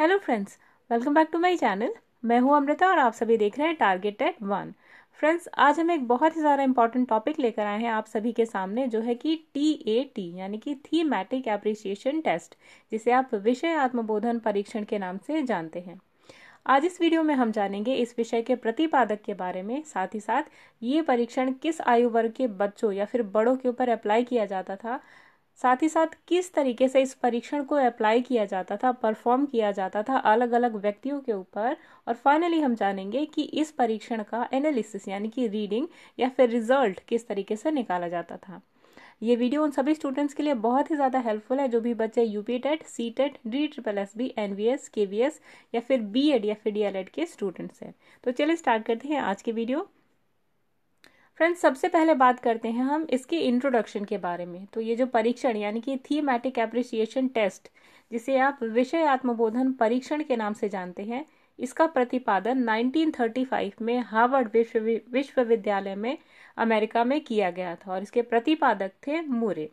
hello friends welcome back to my channel मैं हूं अमृता और आप सभी देख रहे हैं टारगेट एट वन फ्रेंड्स आज हम एक बहुत ही ज़्यादा इंपॉर्टेंट टॉपिक लेकर आए हैं आप सभी के सामने जो है कि टी ए टी यानी कि थीमेटिक एप्रिसिएशन टेस्ट जिसे आप विषय आत्मबोधन परीक्षण के नाम से जानते हैं आज इस वीडियो में हम जानेंगे इस विषय के प्रतिपादक के बारे में साथ ही साथ ये परीक्षण किस आयु वर्ग के बच्चों या फिर बड़ों के ऊपर अप्लाई किया जाता था साथ ही साथ किस तरीके से इस परीक्षण को अप्लाई किया जाता था परफॉर्म किया जाता था अलग अलग व्यक्तियों के ऊपर और फाइनली हम जानेंगे कि इस परीक्षण का एनालिसिस यानी कि रीडिंग या फिर रिजल्ट किस तरीके से निकाला जाता था ये वीडियो उन सभी स्टूडेंट्स के लिए बहुत ही ज़्यादा हेल्पफुल है जो भी बच्चे U P TET C TET D triple S B N V S K V S या फिर बी एड या फिर डी एल एड के स्टूडेंट्स हैं तो चलिए स्टार्ट करते हैं आज की वीडियो फ्रेंड्स सबसे पहले बात करते हैं हम इसकी इंट्रोडक्शन के बारे में तो ये जो परीक्षण यानी कि थीमेटिक एप्रिसिएशन टेस्ट जिसे आप विषय आत्मबोधन परीक्षण के नाम से जानते हैं इसका प्रतिपादन 1935 में हार्वर्ड विश्व विश्वविद्यालय में अमेरिका में किया गया था और इसके प्रतिपादक थे मूरे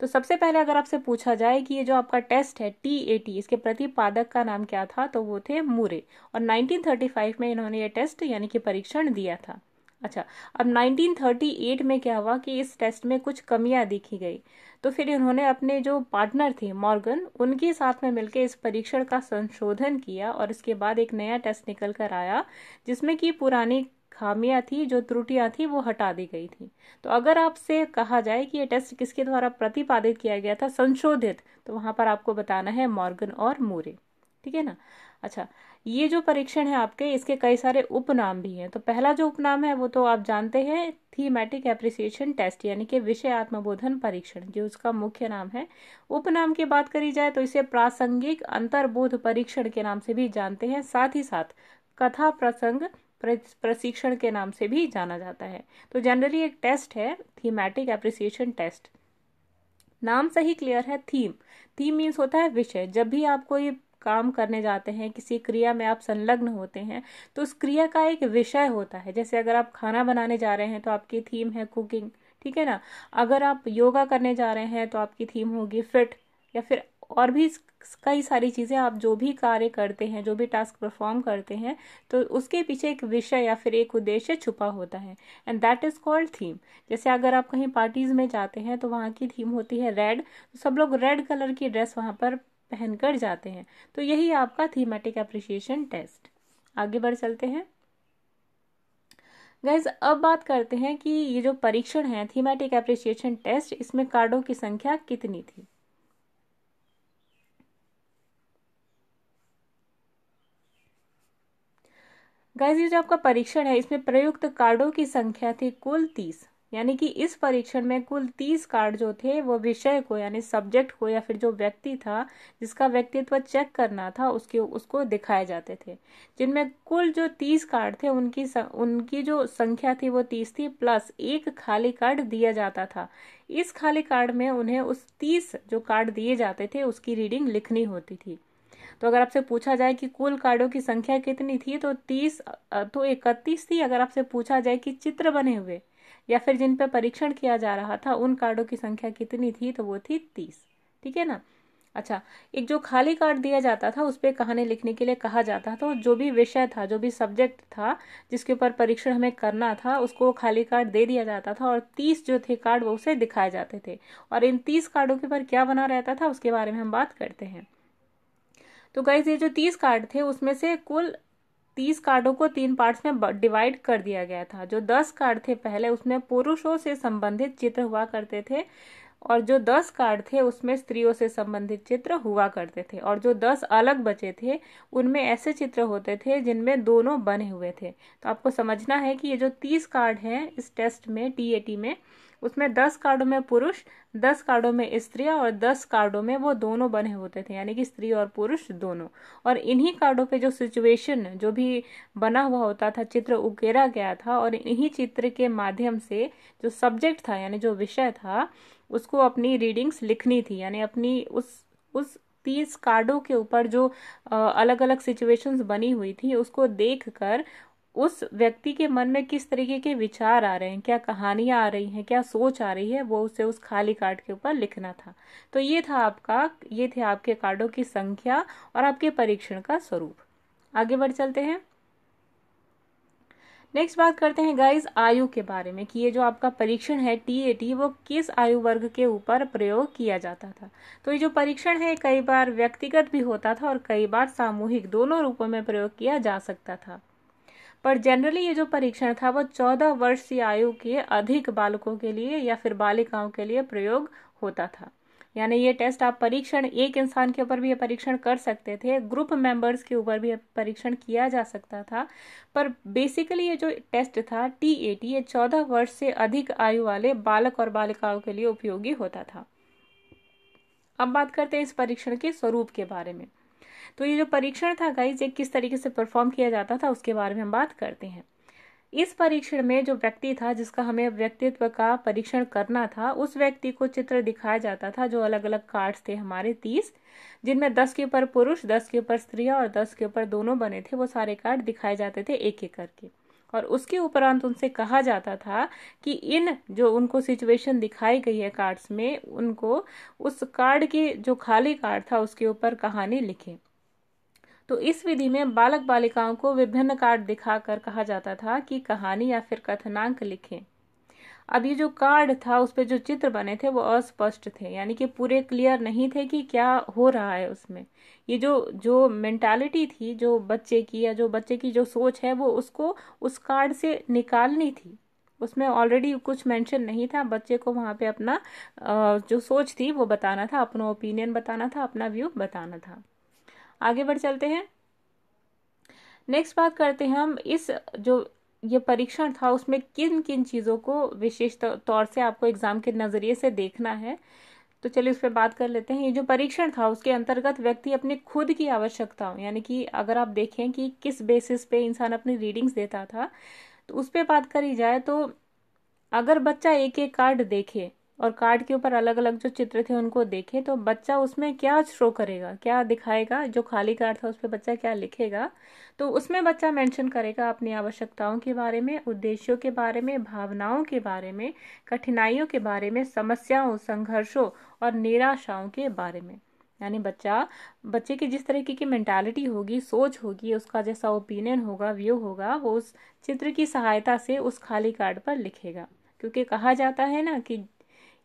तो सबसे पहले अगर आपसे पूछा जाए कि ये जो आपका टेस्ट है टी ए टी इसके प्रतिपादक का नाम क्या था तो वो थे मूरे और 1935 में इन्होंने ये टेस्ट यानी कि परीक्षण दिया था अच्छा अब 1938 में क्या हुआ कि इस टेस्ट में कुछ कमियां देखी गई तो फिर इन्होंने अपने जो पार्टनर थे मॉर्गन उनके साथ में मिलकर इस परीक्षण का संशोधन किया और इसके बाद एक नया टेस्ट निकल कर आया जिसमें कि पुरानी खामियां थी जो त्रुटियां थी वो हटा दी गई थी तो अगर आपसे कहा जाए कि ये टेस्ट किसके द्वारा प्रतिपादित किया गया था संशोधित तो वहां पर आपको बताना है मॉर्गन और मूरे ठीक है ना अच्छा ये जो परीक्षण है आपके इसके कई सारे उपनाम भी हैं तो पहला जो उपनाम है वो तो आप जानते हैं थीमेटिक एप्रिसिएशन टेस्ट यानी कि विषय आत्मबोधन परीक्षण जो उसका मुख्य नाम है उपनाम की बात करी जाए तो इसे प्रासंगिक अंतर्बोध परीक्षण के नाम से भी जानते हैं साथ ही साथ कथा प्रसंग प्रशिक्षण के नाम से भी जाना जाता है तो जनरली एक टेस्ट है थीमेटिक एप्रिसिएशन टेस्ट नाम से ही क्लियर है थीम थीम मीन्स होता है विषय जब भी आपको कोई काम करने जाते हैं किसी क्रिया में आप संलग्न होते हैं तो उस क्रिया का एक विषय होता है जैसे अगर आप खाना बनाने जा रहे हैं तो आपकी थीम है कुकिंग ठीक है ना अगर आप योगा करने जा रहे हैं तो आपकी थीम होगी फिट या फिर और भी कई सारी चीज़ें आप जो भी कार्य करते हैं जो भी टास्क परफॉर्म करते हैं तो उसके पीछे एक विषय या फिर एक उद्देश्य छुपा होता है and that is called theme जैसे अगर आप कहीं पार्टीज़ में जाते हैं तो वहाँ की थीम होती है रेड तो सब लोग रेड कलर की ड्रेस वहाँ पर पहन कर जाते हैं तो यही आपका थीमेटिक अप्रिशिएशन टेस्ट आगे बढ़ चलते हैं गैस अब बात करते हैं कि ये जो परीक्षण है थीमेटिक अप्रिशिएशन टेस्ट इसमें कार्डों की संख्या कितनी थी गैस ये जो आपका परीक्षण है इसमें प्रयुक्त कार्डों की संख्या थी कुल तीस यानी कि इस परीक्षण में कुल तीस कार्ड जो थे वो विषय को यानी सब्जेक्ट को या फिर जो व्यक्ति था जिसका व्यक्तित्व चेक करना था उसके उसको दिखाए जाते थे जिनमें कुल जो तीस कार्ड थे उनकी उनकी जो संख्या थी वो तीस थी प्लस एक खाली कार्ड दिया जाता था इस खाली कार्ड में उन्हें उस तीस जो कार्ड दिए जाते थे उसकी रीडिंग लिखनी होती थी तो अगर आपसे पूछा जाए कि कुल कार्डों की संख्या कितनी थी तो तीस तो इकतीस थी अगर आपसे पूछा जाए कि चित्र बने हुए या फिर जिन पर परीक्षण किया जा रहा था उन कार्डों की संख्या कितनी थी तो वो थी तीस ठीक है ना अच्छा एक जो खाली कार्ड दिया जाता था उस पर कहानी लिखने के लिए कहा जाता था तो जो भी विषय था जो भी सब्जेक्ट था जिसके ऊपर परीक्षण हमें करना था उसको खाली कार्ड दे दिया जाता था और तीस जो थे कार्ड वो उसे दिखाए जाते थे और इन तीस कार्डों के ऊपर क्या बना रहता था उसके बारे में हम बात करते हैं तो गाइज ये जो तीस कार्ड थे उसमें से कुल तीस कार्डों को तीन पार्ट्स में डिवाइड कर दिया गया था जो दस कार्ड थे पहले उसमें पुरुषों से संबंधित चित्र हुआ करते थे और जो दस कार्ड थे उसमें स्त्रियों से संबंधित चित्र हुआ करते थे और जो दस अलग बचे थे उनमें ऐसे चित्र होते थे जिनमें दोनों बने हुए थे तो आपको समझना है कि ये जो तीस कार्ड हैं इस टेस्ट में टी में उसमें दस कार्डों में पुरुष दस कार्डों में स्त्रियां और दस कार्डों में वो दोनों बने होते थे यानी कि स्त्री और पुरुष दोनों और इन्हीं कार्डों पे जो सिचुएशन जो भी बना हुआ होता था चित्र उकेरा गया था और इन्हीं चित्र के माध्यम से जो सब्जेक्ट था यानी जो विषय था उसको अपनी रीडिंग्स लिखनी थी यानी अपनी उस उस तीस कार्डों के ऊपर जो अलग अलग सिचुएशंस बनी हुई थी उसको देखकर उस व्यक्ति के मन में किस तरीके के विचार आ रहे हैं क्या कहानियाँ आ रही हैं क्या सोच आ रही है वो उसे उस खाली कार्ड के ऊपर लिखना था तो ये था आपका ये थे आपके कार्डों की संख्या और आपके परीक्षण का स्वरूप आगे बढ़ चलते हैं नेक्स्ट बात करते हैं गाइस आयु के बारे में कि ये जो आपका परीक्षण है टी ए टी वो किस आयु वर्ग के ऊपर प्रयोग किया जाता था तो ये जो परीक्षण है कई बार व्यक्तिगत भी होता था और कई बार सामूहिक दोनों रूपों में प्रयोग किया जा सकता था पर जनरली ये जो परीक्षण था वो चौदह वर्ष की आयु के अधिक बालकों के लिए या फिर बालिकाओं के लिए प्रयोग होता था यानी ये टेस्ट आप परीक्षण एक इंसान के ऊपर भी ये परीक्षण कर सकते थे ग्रुप मेंबर्स के ऊपर भी परीक्षण किया जा सकता था पर बेसिकली ये जो टेस्ट था टी ए टी ये चौदह वर्ष से अधिक आयु वाले बालक और बालिकाओं के लिए उपयोगी होता था अब बात करते हैं इस परीक्षण के स्वरूप के बारे में तो ये जो परीक्षण था गाइज ये किस तरीके से परफॉर्म किया जाता था उसके बारे में हम बात करते हैं इस परीक्षण में जो व्यक्ति था जिसका हमें व्यक्तित्व का परीक्षण करना था उस व्यक्ति को चित्र दिखाया जाता था जो अलग अलग कार्ड्स थे हमारे तीस जिनमें दस के ऊपर पुरुष दस के ऊपर स्त्री और दस के ऊपर दोनों बने थे वो सारे कार्ड दिखाए जाते थे एक एक करके और उसके उपरांत उनसे कहा जाता था कि इन जो उनको सिचुएशन दिखाई गई है कार्ड्स में उनको उस कार्ड के जो खाली कार्ड था उसके ऊपर कहानी लिखें तो इस विधि में बालक बालिकाओं को विभिन्न कार्ड दिखाकर कहा जाता था कि कहानी या फिर कथनांक लिखें अब ये जो कार्ड था उस पर जो चित्र बने थे वो अस्पष्ट थे यानी कि पूरे क्लियर नहीं थे कि क्या हो रहा है उसमें ये जो जो मेंटालिटी थी जो बच्चे की या जो बच्चे की जो सोच है वो उसको उस कार्ड से निकालनी थी उसमें ऑलरेडी कुछ मेंशन नहीं था बच्चे को वहाँ पे अपना जो सोच थी वो बताना था अपना ओपिनियन बताना था अपना व्यू बताना था आगे बढ़ चलते हैं नेक्स्ट बात करते हैं हम इस जो ये परीक्षण था उसमें किन किन चीज़ों को विशेष तौर से आपको एग्ज़ाम के नज़रिए से देखना है तो चलिए उस पर बात कर लेते हैं ये जो परीक्षण था उसके अंतर्गत व्यक्ति अपने खुद की आवश्यकताओं यानी कि अगर आप देखें कि किस बेसिस पे इंसान अपनी रीडिंग्स देता था तो उस पर बात करी जाए तो अगर बच्चा एक एक कार्ड देखे और कार्ड के ऊपर अलग अलग जो चित्र थे उनको देखें तो बच्चा उसमें क्या शो करेगा क्या दिखाएगा जो खाली कार्ड था उस पर बच्चा क्या लिखेगा तो उसमें बच्चा मेंशन करेगा अपनी आवश्यकताओं के बारे में उद्देश्यों के बारे में भावनाओं के बारे में कठिनाइयों के बारे में समस्याओं संघर्षों और निराशाओं के बारे में यानी बच्चा बच्चे की जिस तरीके की मैंटालिटी होगी सोच होगी उसका जैसा ओपिनियन होगा व्यू होगा वो उस चित्र की सहायता से उस खाली कार्ड पर लिखेगा क्योंकि कहा जाता है ना कि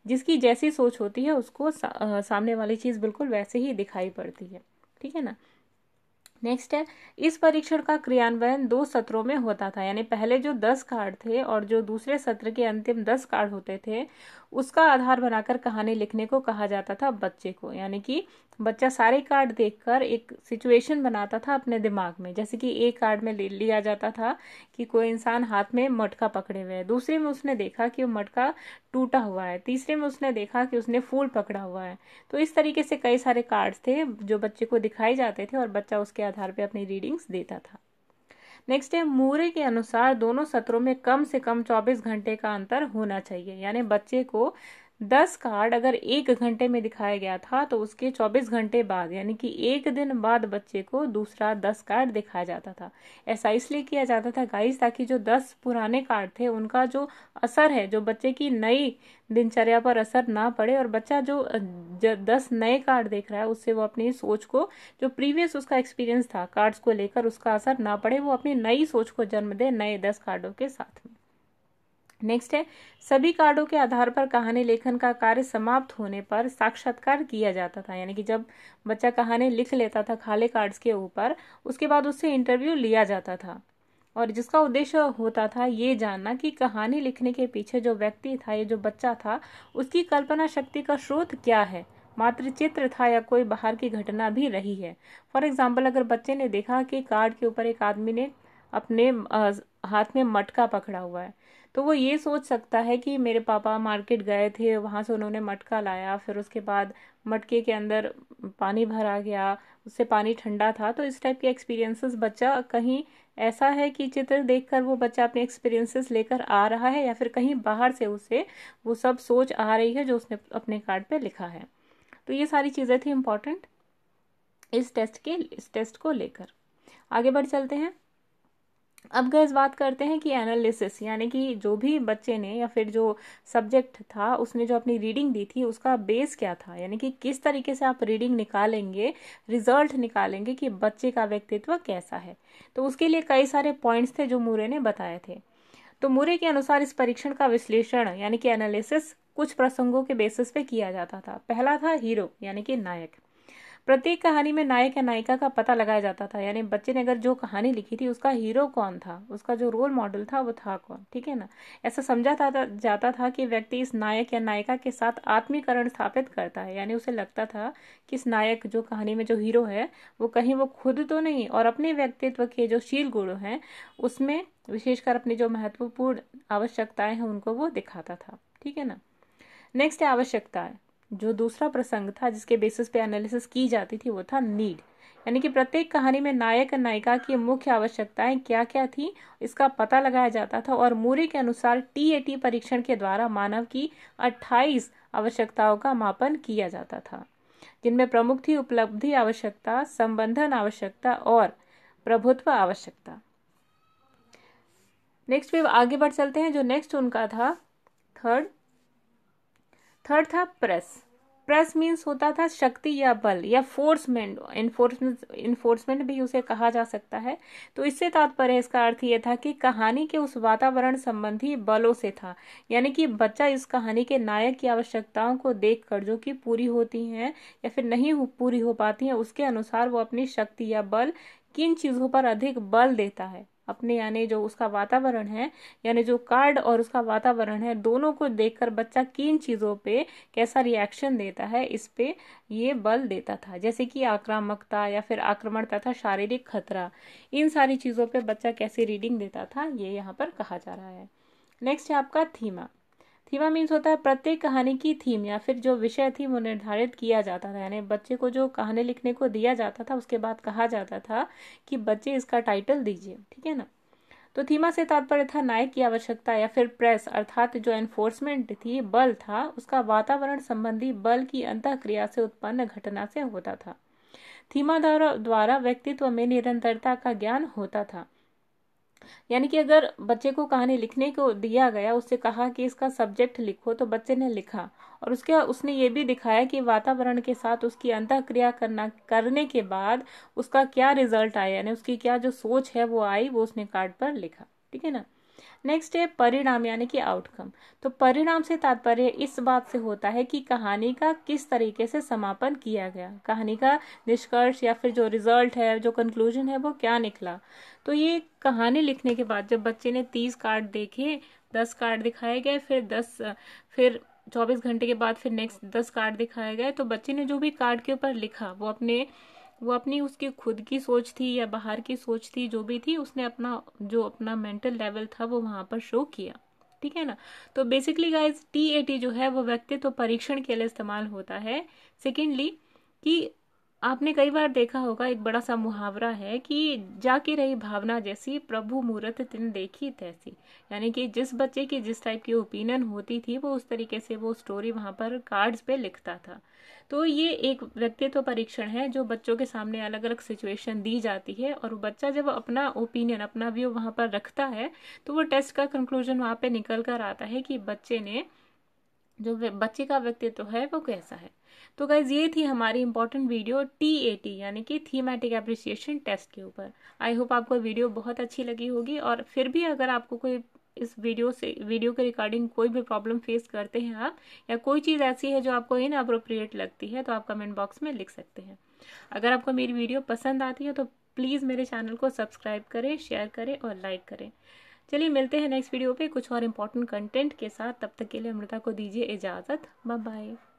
जिसकी जैसी सोच होती है उसको सा, सामने वाली चीज़ बिल्कुल वैसे ही दिखाई पड़ती है ठीक है ना नेक्स्ट है इस परीक्षण का क्रियान्वयन दो सत्रों में होता था यानी पहले जो दस कार्ड थे और जो दूसरे सत्र के अंतिम दस कार्ड होते थे उसका आधार बनाकर कहानी लिखने को कहा जाता था बच्चे को यानी कि बच्चा सारे कार्ड देखकर एक सिचुएशन बनाता था अपने दिमाग में जैसे कि एक कार्ड में ले लिया जाता था कि कोई इंसान हाथ में मटका पकड़े हुए है दूसरे में उसने देखा कि वो मटका टूटा हुआ है तीसरे में उसने देखा कि उसने फूल पकड़ा हुआ है तो इस तरीके से कई सारे कार्ड्स थे जो बच्चे को दिखाए जाते थे और बच्चा उसके आधार पर अपनी रीडिंग्स देता था नेक्स्ट है मूरे के अनुसार दोनों सत्रों में कम से कम 24 घंटे का अंतर होना चाहिए यानी बच्चे को दस कार्ड अगर एक घंटे में दिखाया गया था तो उसके चौबीस घंटे बाद यानी कि एक दिन बाद बच्चे को दूसरा दस कार्ड दिखाया जाता था ऐसा इसलिए किया जाता था गाइस ताकि जो दस पुराने कार्ड थे उनका जो असर है जो बच्चे की नई दिनचर्या पर असर ना पड़े और बच्चा जो दस नए कार्ड देख रहा है उससे वो अपनी सोच को जो प्रीवियस उसका एक्सपीरियंस था कार्ड्स को लेकर उसका असर ना पड़े वो अपनी नई सोच को जन्म दे नए दस कार्डों के साथ में नेक्स्ट है सभी कार्डों के आधार पर कहानी लेखन का कार्य समाप्त होने पर साक्षात्कार किया जाता था यानी कि जब बच्चा कहानी लिख लेता था खाली कार्ड्स के ऊपर उसके बाद उससे इंटरव्यू लिया जाता था और जिसका उद्देश्य होता था ये जानना कि कहानी लिखने के पीछे जो व्यक्ति था या जो बच्चा था उसकी कल्पना शक्ति का स्रोत क्या है मात्र चित्र था या कोई बाहर की घटना भी रही है फॉर एग्जाम्पल अगर बच्चे ने देखा कि कार्ड के ऊपर एक आदमी ने अपने हाथ में मटका पकड़ा हुआ है तो वो ये सोच सकता है कि मेरे पापा मार्केट गए थे वहाँ से उन्होंने मटका लाया फिर उसके बाद मटके के अंदर पानी भरा गया उससे पानी ठंडा था तो इस टाइप के एक्सपीरियंसेस बच्चा कहीं ऐसा है कि चित्र देखकर वो बच्चा अपने एक्सपीरियंसेस लेकर आ रहा है या फिर कहीं बाहर से उसे वो सब सोच आ रही है जो उसने अपने कार्ड पे लिखा है तो ये सारी चीज़ें थी इम्पॉर्टेंट इस टेस्ट के इस टेस्ट को लेकर आगे बढ़ चलते हैं अब गैस बात करते हैं कि एनालिसिस यानी कि जो भी बच्चे ने या फिर जो सब्जेक्ट था उसने जो अपनी रीडिंग दी थी उसका बेस क्या था यानी कि किस तरीके से आप रीडिंग निकालेंगे रिजल्ट निकालेंगे कि बच्चे का व्यक्तित्व कैसा है तो उसके लिए कई सारे पॉइंट्स थे जो मूरे ने बताए थे तो मूरे के अनुसार इस परीक्षण का विश्लेषण यानी कि एनालिसिस कुछ प्रसंगों के बेसिस पे किया जाता था पहला था हीरो यानी कि नायक प्रत्येक कहानी में नायक या नायिका का पता लगाया जाता था यानी बच्चे ने अगर जो कहानी लिखी थी उसका हीरो कौन था उसका जो रोल मॉडल था वो था कौन ठीक है ना ऐसा समझा था, जाता था कि व्यक्ति इस नायक या नायिका के साथ आत्मीकरण स्थापित करता है यानी उसे लगता था कि इस नायक जो कहानी में जो हीरो है वो कहीं वो खुद तो नहीं और अपने व्यक्तित्व के जो शील गुण हैं उसमें विशेषकर अपनी जो महत्वपूर्ण आवश्यकताएं हैं उनको वो दिखाता था ठीक है ना नेक्स्ट है आवश्यकताएं जो दूसरा प्रसंग था जिसके बेसिस पे एनालिसिस की जाती थी वो था नीड यानी कि प्रत्येक कहानी में नायक नायिका की मुख्य आवश्यकताएं क्या क्या थी इसका पता लगाया जाता था और मूरी के अनुसार टी परीक्षण के द्वारा मानव की 28 आवश्यकताओं का मापन किया जाता था जिनमें प्रमुख थी उपलब्धि आवश्यकता संबंधन आवश्यकता और प्रभुत्व आवश्यकता नेक्स्ट वे आगे बढ़ चलते हैं जो नेक्स्ट उनका था थर्ड थर्ड था प्रेस प्रेस मीन्स होता था शक्ति या बल या फोर्समेंट इन्फोर्समेंट इन्फोर्समेंट भी उसे कहा जा सकता है तो इससे तात्पर्य इसका अर्थ ये था कि कहानी के उस वातावरण संबंधी बलों से था यानी कि बच्चा इस कहानी के नायक की आवश्यकताओं को देखकर जो कि पूरी होती हैं या फिर नहीं पूरी हो पाती हैं उसके अनुसार वो अपनी शक्ति या बल किन चीज़ों पर अधिक बल देता है अपने यानी जो उसका वातावरण है यानी जो कार्ड और उसका वातावरण है दोनों को देखकर बच्चा किन चीज़ों पे कैसा रिएक्शन देता है इस पे ये बल देता था जैसे कि आक्रामकता या फिर आक्रमण तथा शारीरिक खतरा इन सारी चीज़ों पे बच्चा कैसे रीडिंग देता था ये यहाँ पर कहा जा रहा है नेक्स्ट है आपका थीमा थीमा मीन्स होता है प्रत्येक कहानी की थीम या फिर जो विषय थी वो निर्धारित किया जाता था यानी बच्चे को जो कहानी लिखने को दिया जाता था उसके बाद कहा जाता था कि बच्चे इसका टाइटल दीजिए ठीक है ना तो थीमा से तात्पर्य था नायक की आवश्यकता या फिर प्रेस अर्थात जो एनफोर्समेंट थी बल था उसका वातावरण संबंधी बल की अंत क्रिया से उत्पन्न घटना से होता था थीमा द्वारा व्यक्तित्व में निरंतरता का ज्ञान होता था यानी कि अगर बच्चे को कहानी लिखने को दिया गया उससे कहा कि इसका सब्जेक्ट लिखो तो बच्चे ने लिखा और उसके उसने ये भी दिखाया कि वातावरण के साथ उसकी अंत क्रिया करना करने के बाद उसका क्या रिजल्ट आया यानी उसकी क्या जो सोच है वो आई वो उसने कार्ड पर लिखा ठीक है ना नेक्स्ट है परिणाम यानी कि आउटकम तो परिणाम से तात्पर्य इस बात से होता है कि कहानी का किस तरीके से समापन किया गया कहानी का निष्कर्ष या फिर जो रिजल्ट है जो कंक्लूजन है वो क्या निकला तो ये कहानी लिखने के बाद जब बच्चे ने तीस कार्ड देखे दस कार्ड दिखाए गए फिर दस फिर चौबीस घंटे के बाद फिर नेक्स्ट दस कार्ड दिखाए गए तो बच्चे ने जो भी कार्ड के ऊपर लिखा वो अपने वो अपनी उसकी खुद की सोच थी या बाहर की सोच थी जो भी थी उसने अपना जो अपना मेंटल लेवल था वो वहाँ पर शो किया ठीक है ना तो बेसिकली गाइज टी जो है वो व्यक्तित्व परीक्षण के लिए इस्तेमाल होता है सेकेंडली कि आपने कई बार देखा होगा एक बड़ा सा मुहावरा है कि जाके रही भावना जैसी प्रभु मूर्त तिन देखी तैसी यानी कि जिस बच्चे की जिस टाइप की ओपिनियन होती थी वो उस तरीके से वो स्टोरी वहाँ पर कार्ड्स पे लिखता था तो ये एक व्यक्तित्व परीक्षण है जो बच्चों के सामने अलग अलग सिचुएशन दी जाती है और बच्चा जब अपना ओपिनियन अपना व्यू वहाँ पर रखता है तो वो टेस्ट का कंक्लूजन वहाँ पर निकल कर आता है कि बच्चे ने जो बच्चे का व्यक्तित्व है वो कैसा है तो गाइज ये थी हमारी important video T A T यानी कि थीमेटिक एप्रिसिएशन टेस्ट के ऊपर आई होप आपको वीडियो बहुत अच्छी लगी होगी और फिर भी अगर आपको कोई इस वीडियो से वीडियो के रिकॉर्डिंग कोई भी प्रॉब्लम फेस करते हैं आप या कोई चीज़ ऐसी है जो आपको इन अप्रोप्रिएट लगती है तो आप कमेंट बॉक्स में लिख सकते हैं अगर आपको मेरी वीडियो पसंद आती है तो प्लीज़ मेरे चैनल को सब्सक्राइब करें शेयर करें और लाइक करें चलिए मिलते हैं नेक्स्ट वीडियो पे कुछ और इम्पोर्टेंट कंटेंट के साथ तब तक के लिए अमृता को दीजिए इजाज़त बाय बाय